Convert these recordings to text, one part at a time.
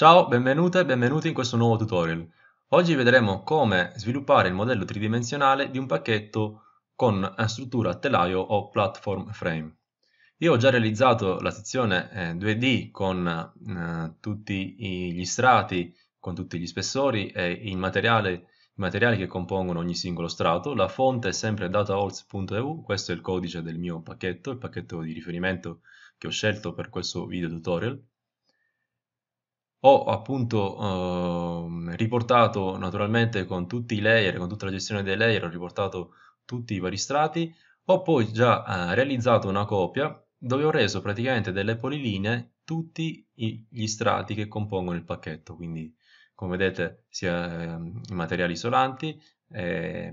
Ciao, benvenute e benvenuti in questo nuovo tutorial. Oggi vedremo come sviluppare il modello tridimensionale di un pacchetto con eh, struttura telaio o platform frame. Io ho già realizzato la sezione 2D eh, con eh, tutti gli strati, con tutti gli spessori e i materiali che compongono ogni singolo strato. La fonte è sempre dataholz.eu, questo è il codice del mio pacchetto, il pacchetto di riferimento che ho scelto per questo video tutorial. Ho appunto, ehm, riportato naturalmente con tutti i layer, con tutta la gestione dei layer, ho riportato tutti i vari strati, ho poi già eh, realizzato una copia dove ho reso praticamente delle polilinee tutti gli strati che compongono il pacchetto, quindi come vedete sia eh, i materiali isolanti, eh,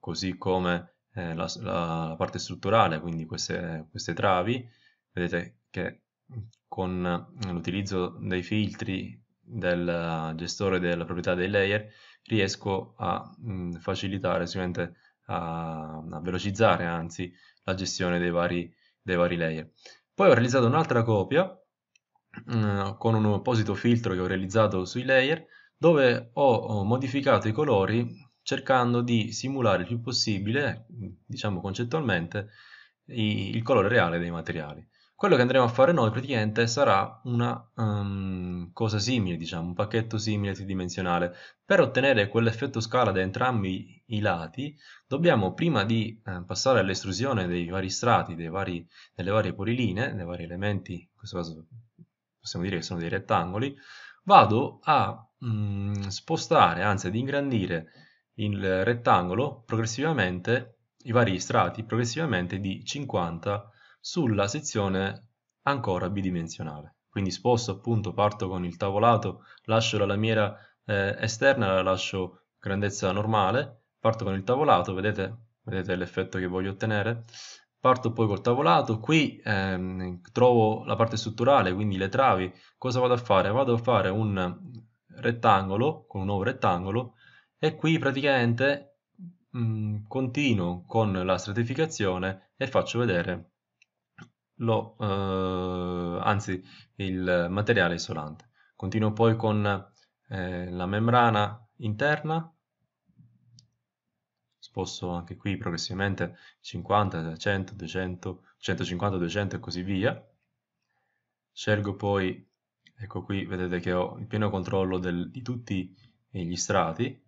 così come eh, la, la, parte strutturale, quindi queste, queste travi, vedete che con eh, l'utilizzo dei filtri del eh, gestore della proprietà dei layer riesco a mh, mm, facilitare, sicuramente a, a, velocizzare anzi la gestione dei vari, dei vari layer. Poi ho realizzato un'altra copia mh, mm, con un apposito filtro che ho realizzato sui layer dove ho, modificato i colori cercando di simulare il più possibile, diciamo concettualmente, i, il colore reale dei materiali. Quello che andremo a fare noi praticamente sarà una um, cosa simile, diciamo, un pacchetto simile tridimensionale. Per ottenere quell'effetto scala da entrambi i lati, dobbiamo prima di eh, passare all'estrusione dei vari strati, dei vari, delle varie poliline, dei vari elementi, in questo caso possiamo dire che sono dei rettangoli, vado a mm, spostare, anzi ad ingrandire il rettangolo progressivamente, i vari strati progressivamente di 50 sulla sezione ancora bidimensionale. Quindi sposto appunto, parto con il tavolato, lascio la lamiera eh, esterna, la lascio grandezza normale, parto con il tavolato, vedete, vedete l'effetto che voglio ottenere? Parto poi col tavolato, qui ehm, trovo la parte strutturale, quindi le travi, cosa vado a fare? Vado a fare un rettangolo, con un nuovo rettangolo, e qui praticamente mh, mm, continuo con la stratificazione e faccio vedere lo, eh, anzi il materiale isolante. Continuo poi con eh, la membrana interna, sposto anche qui progressivamente 50, 100, 200, 150, 200 e così via. Scelgo poi, ecco qui vedete che ho il pieno controllo del, di tutti gli strati.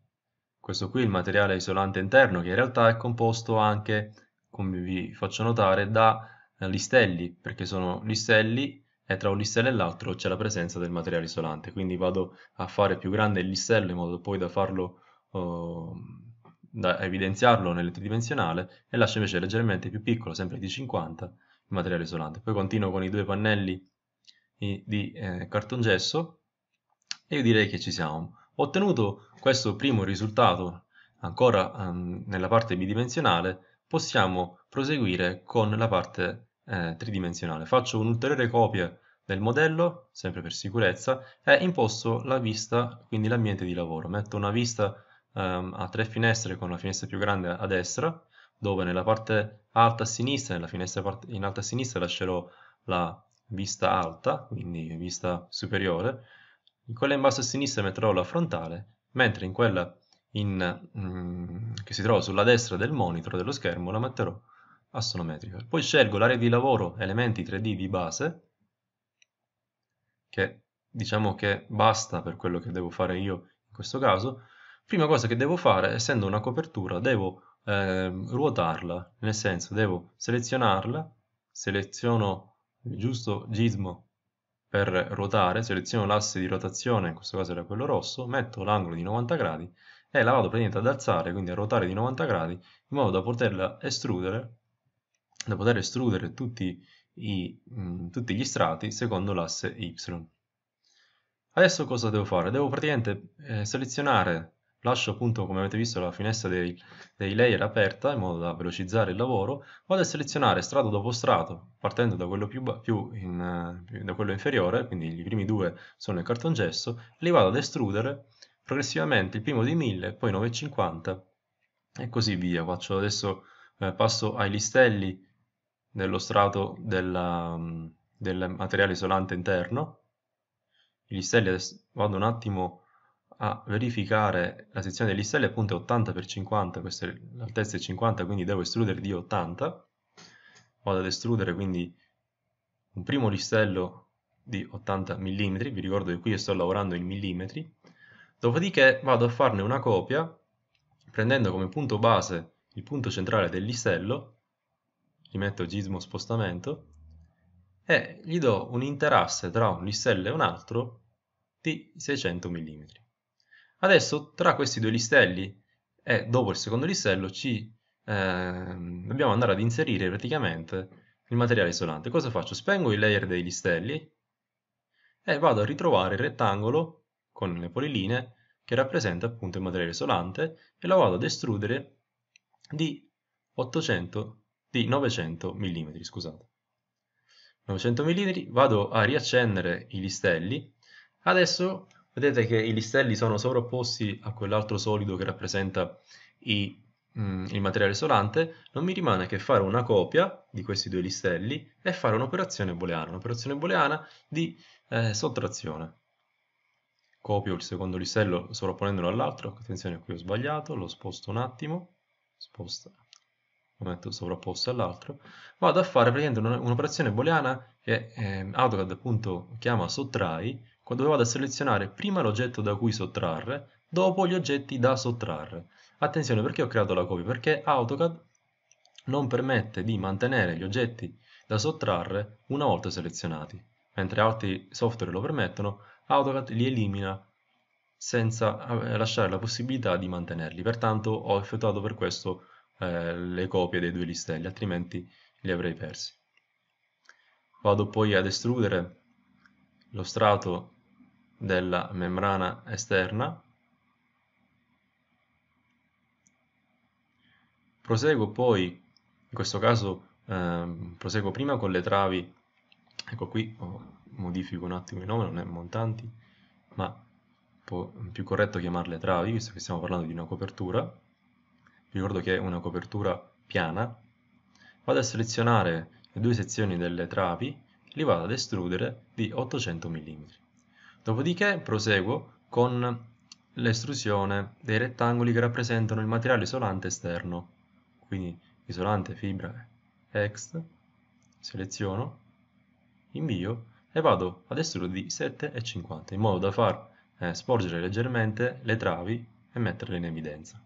Questo qui è il materiale isolante interno che in realtà è composto anche, come vi faccio notare, da eh, listelli, perché sono listelli e tra un listello e l'altro c'è la presenza del materiale isolante, quindi vado a fare più grande il listello in modo poi da farlo oh, da evidenziarlo nel tridimensionale e lascio invece leggermente più piccolo, sempre di 50, il materiale isolante. Poi continuo con i due pannelli di eh, cartongesso e io direi che ci siamo. Ho ottenuto questo primo risultato ancora um, nella parte bidimensionale, possiamo proseguire con la parte eh, tridimensionale. Faccio un'ulteriore copia del modello, sempre per sicurezza, e imposto la vista, quindi l'ambiente di lavoro. Metto una vista ehm, a tre finestre con la finestra più grande a destra, dove nella parte alta a sinistra, nella finestra in alta a sinistra lascerò la vista alta, quindi vista superiore, in quella in basso a sinistra metterò la frontale, mentre in quella in, mm, che si trova sulla destra del monitor dello schermo la metterò astronometrica. Poi scelgo l'area di lavoro elementi 3D di base, che diciamo che basta per quello che devo fare io in questo caso. Prima cosa che devo fare, essendo una copertura, devo eh, ruotarla, nel senso devo selezionarla, seleziono il giusto gizmo per ruotare, seleziono l'asse di rotazione, in questo caso era quello rosso, metto l'angolo di 90 gradi e la vado praticamente ad alzare, quindi a ruotare di 90 gradi, in modo da poterla estrudere da poter estrudere tutti, i, mh, mm, tutti gli strati secondo l'asse Y. Adesso cosa devo fare? Devo praticamente eh, selezionare, lascio appunto come avete visto la finestra dei, dei, layer aperta in modo da velocizzare il lavoro, vado a selezionare strato dopo strato, partendo da quello, più, più in, più, eh, da quello inferiore, quindi i primi due sono il cartongesso, li vado ad estrudere progressivamente il primo di 1000, poi 950 e così via. Faccio adesso eh, passo ai listelli dello strato della, del materiale isolante interno. Gli stelli, vado un attimo a verificare la sezione degli stelli, appunto è 80 per 50, questa è, l'altezza è 50, quindi devo estrudere di 80. Vado ad estrudere quindi un primo listello di 80 mm, vi ricordo che qui sto lavorando in millimetri, dopodiché vado a farne una copia prendendo come punto base il punto centrale del listello gli metto gizmo spostamento e gli do un interasse tra un listello e un altro di 600 mm. Adesso tra questi due listelli e dopo il secondo listello ci eh, dobbiamo andare ad inserire praticamente il materiale isolante. Cosa faccio? Spengo il layer dei listelli e vado a ritrovare il rettangolo con le polilinee che rappresenta appunto il materiale isolante e lo vado ad estrudere di 800 mm di 900 mm, scusate. 900 mm, vado a riaccendere i listelli. Adesso vedete che i listelli sono sovrapposti a quell'altro solido che rappresenta i, mm, il materiale isolante. Non mi rimane che fare una copia di questi due listelli e fare un'operazione booleana, un'operazione booleana di eh, sottrazione. Copio il secondo listello sovrapponendolo all'altro, attenzione qui ho sbagliato, lo sposto un attimo, sposta momento sovrapposto all'altro, vado a fare praticamente un'operazione booleana che eh, AutoCAD appunto chiama sottrai, quando vado a selezionare prima l'oggetto da cui sottrarre, dopo gli oggetti da sottrarre. Attenzione perché ho creato la copia, perché AutoCAD non permette di mantenere gli oggetti da sottrarre una volta selezionati, mentre altri software lo permettono, AutoCAD li elimina senza eh, lasciare la possibilità di mantenerli, pertanto ho effettuato per questo un'operazione eh, le copie dei due listelli, altrimenti li avrei persi. Vado poi ad estrudere lo strato della membrana esterna. Proseguo poi, in questo caso eh, proseguo prima con le travi, ecco qui oh, modifico un attimo il nome, non è montanti, ma più corretto chiamarle travi, visto che stiamo parlando di una copertura ricordo che è una copertura piana, vado a selezionare le due sezioni delle travi, li vado ad estrudere di 800 mm. Dopodiché proseguo con l'estrusione dei rettangoli che rappresentano il materiale isolante esterno, quindi isolante fibra ext, seleziono, invio e vado ad estrudere di 7,50 in modo da far eh, sporgere leggermente le travi e metterle in evidenza.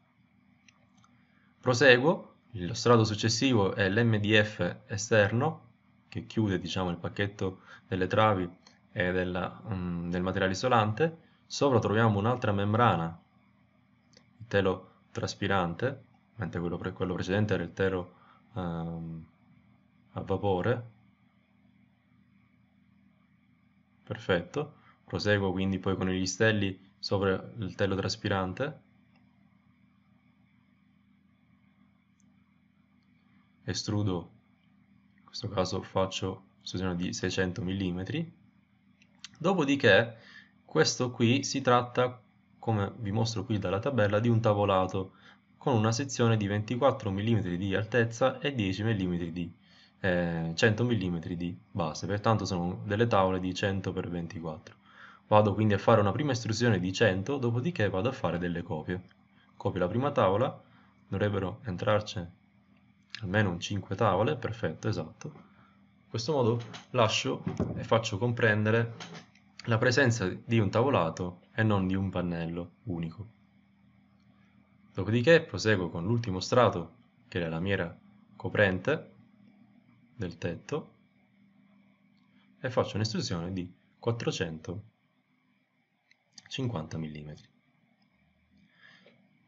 Proseguo, lo strato successivo è l'MDF esterno, che chiude diciamo, il pacchetto delle travi e della, um, del materiale isolante. Sopra troviamo un'altra membrana, il telo traspirante, mentre quello, pre quello precedente era il telo um, a vapore. Perfetto. Proseguo quindi poi con gli stelli sopra il telo traspirante estrudo, in questo caso faccio estrusione di 600 mm, dopodiché questo qui si tratta, come vi mostro qui dalla tabella, di un tavolato con una sezione di 24 mm di altezza e 10 mm di, eh, 100 mm di base, pertanto sono delle tavole di 100 x 24. Vado quindi a fare una prima estrusione di 100, dopodiché vado a fare delle copie. Copio la prima tavola, dovrebbero entrarci almeno 5 tavole, perfetto, esatto. In questo modo lascio e faccio comprendere la presenza di un tavolato e non di un pannello unico. Dopodiché proseguo con l'ultimo strato, che è la lamiera coprente del tetto, e faccio un'estrusione di 450 mm.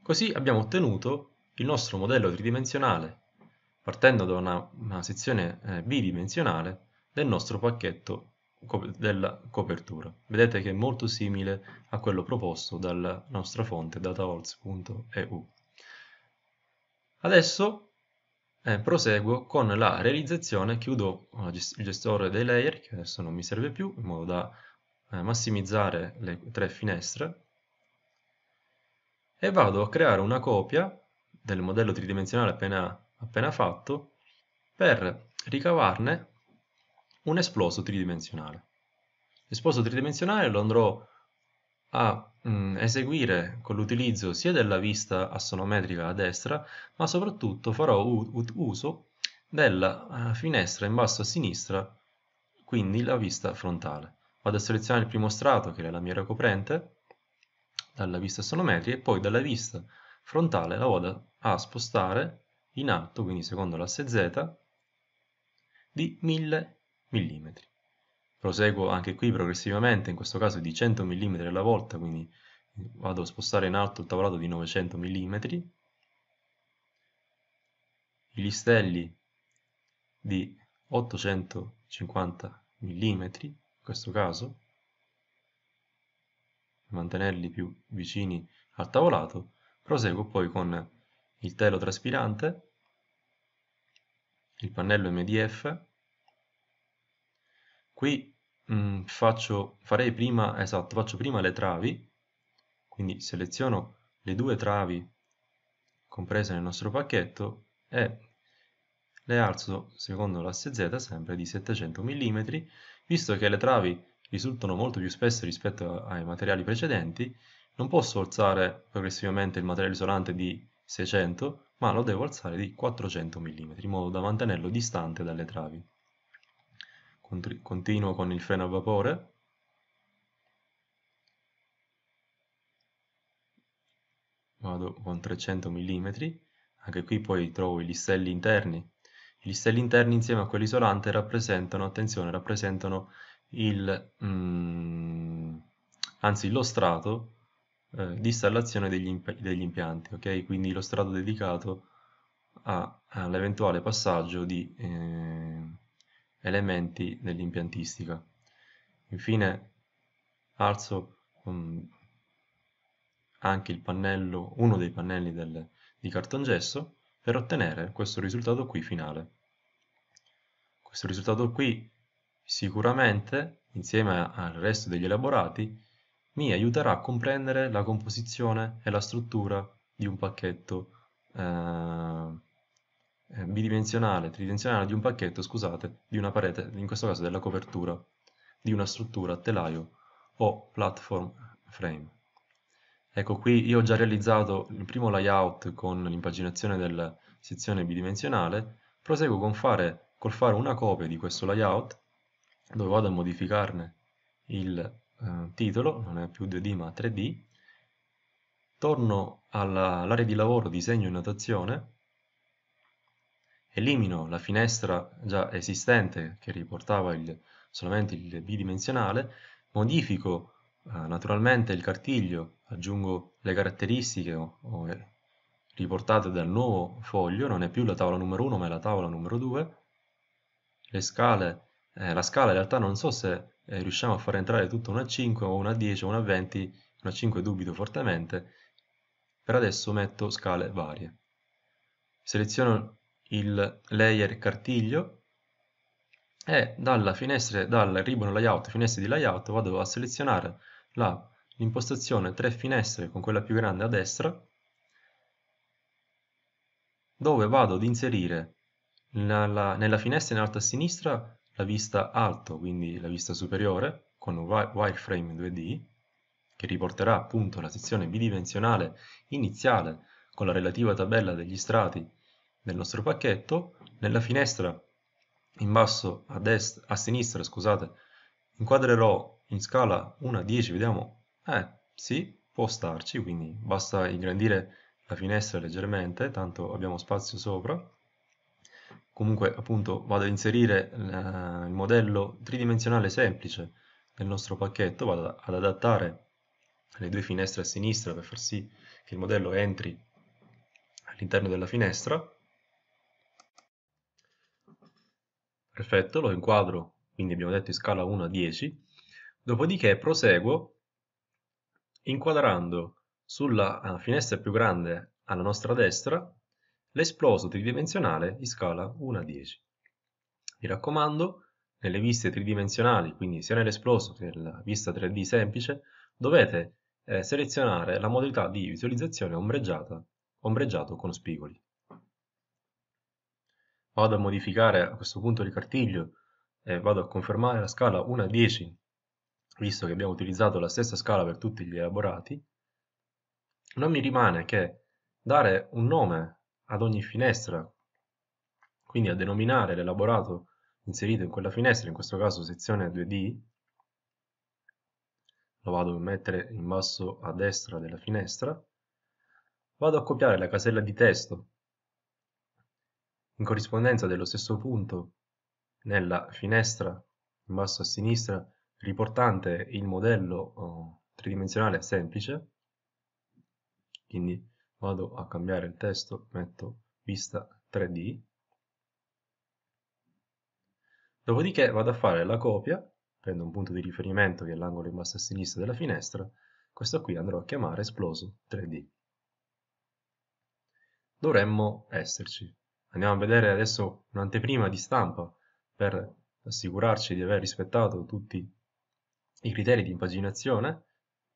Così abbiamo ottenuto il nostro modello tridimensionale partendo da una, una sezione eh, bidimensionale del nostro pacchetto co della copertura. Vedete che è molto simile a quello proposto dalla nostra fonte dataholz.eu. Adesso eh, proseguo con la realizzazione, chiudo eh, il gestore dei layer, che adesso non mi serve più, in modo da eh, massimizzare le tre finestre, e vado a creare una copia del modello tridimensionale appena appena fatto per ricavarne un esploso tridimensionale. L'esploso tridimensionale lo andrò a mh, mm, eseguire con l'utilizzo sia della vista assonometrica a destra, ma soprattutto farò uso della eh, finestra in basso a sinistra, quindi la vista frontale. Vado a selezionare il primo strato, che è la mia ricoprente, dalla vista assonometrica, e poi dalla vista frontale la vado a spostare in alto, quindi secondo l'asse Z, di 1000 mm. Proseguo anche qui progressivamente, in questo caso di 100 mm alla volta, quindi vado a spostare in alto il tavolato di 900 mm, I listelli di 850 mm, in questo caso, mantenerli più vicini al tavolato, proseguo poi con il telo traspirante, il pannello MDF. Qui mh, mm, faccio, farei prima, esatto, faccio prima le travi, quindi seleziono le due travi comprese nel nostro pacchetto e le alzo secondo l'asse Z sempre di 700 mm, visto che le travi risultano molto più spesse rispetto ai materiali precedenti, non posso alzare progressivamente il materiale isolante di 600, ma lo devo alzare di 400 mm, in modo da mantenerlo distante dalle travi. Continuo con il freno a vapore. Vado con 300 mm, anche qui poi trovo i listelli interni. I listelli interni insieme a quell'isolante rappresentano, attenzione, rappresentano il, mm, anzi, lo strato eh, di installazione degli, imp degli impianti, okay? quindi lo strato dedicato all'eventuale passaggio di eh, elementi dell'impiantistica. Infine alzo um, anche il pannello, uno dei pannelli del, di cartongesso per ottenere questo risultato qui finale. Questo risultato qui sicuramente insieme al resto degli elaborati mi aiuterà a comprendere la composizione e la struttura di un pacchetto eh, eh, bidimensionale, tridimensionale di un pacchetto, scusate, di una parete, in questo caso della copertura, di una struttura telaio o platform frame. Ecco qui io ho già realizzato il primo layout con l'impaginazione della sezione bidimensionale, proseguo con fare, col fare una copia di questo layout dove vado a modificarne il eh, titolo, non è più 2D ma 3D, torno all'area di lavoro disegno e notazione, elimino la finestra già esistente che riportava il, solamente il bidimensionale, modifico eh, naturalmente il cartiglio, aggiungo le caratteristiche o, o, riportate dal nuovo foglio, non è più la tavola numero 1 ma è la tavola numero 2, le scale, eh, la scala in realtà non so se eh, riusciamo a far entrare tutto una 5 o una 10 o una 20, una 5 dubito fortemente, per adesso metto scale varie. Seleziono il layer cartiglio e dalla finestra, dal ribbon layout, finestre di layout, vado a selezionare l'impostazione 3 finestre con quella più grande a destra, dove vado ad inserire nella, nella finestra in alto a sinistra la vista alto, quindi la vista superiore, con un wireframe 2D, che riporterà appunto la sezione bidimensionale iniziale con la relativa tabella degli strati del nostro pacchetto, nella finestra in basso a, destra, a sinistra, scusate, inquadrerò in scala 1 a 10, vediamo, eh, sì, può starci, quindi basta ingrandire la finestra leggermente, tanto abbiamo spazio sopra, comunque appunto vado ad inserire eh, il modello tridimensionale semplice nel nostro pacchetto, vado ad adattare le due finestre a sinistra per far sì che il modello entri all'interno della finestra. Perfetto, lo inquadro, quindi abbiamo detto in scala 1 a 10. Dopodiché proseguo inquadrando sulla eh, finestra più grande alla nostra destra l'esploso tridimensionale di scala 1 a 10. Mi raccomando, nelle viste tridimensionali, quindi sia nell'esploso che nella vista 3D semplice, dovete eh, selezionare la modalità di visualizzazione ombreggiata, ombreggiato con spigoli. Vado a modificare a questo punto il cartiglio e vado a confermare la scala 1 a 10, visto che abbiamo utilizzato la stessa scala per tutti gli elaborati, non mi rimane che dare un nome ad ogni finestra, quindi a denominare l'elaborato inserito in quella finestra, in questo caso sezione 2D, lo vado a mettere in basso a destra della finestra, vado a copiare la casella di testo in corrispondenza dello stesso punto nella finestra in basso a sinistra riportante il modello oh, tridimensionale semplice, quindi vado a cambiare il testo, metto vista 3D, dopodiché vado a fare la copia, prendo un punto di riferimento che è l'angolo in basso a sinistra della finestra, questo qui andrò a chiamare esploso 3D. Dovremmo esserci. Andiamo a vedere adesso un'anteprima di stampa per assicurarci di aver rispettato tutti i criteri di impaginazione.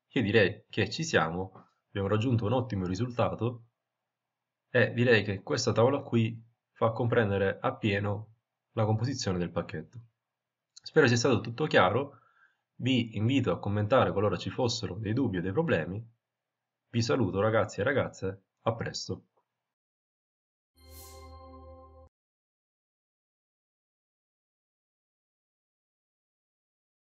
Io direi che ci siamo, abbiamo raggiunto un ottimo risultato e direi che questa tavola qui fa comprendere appieno la composizione del pacchetto. Spero sia stato tutto chiaro, vi invito a commentare qualora ci fossero dei dubbi o dei problemi, vi saluto ragazzi e ragazze, a presto!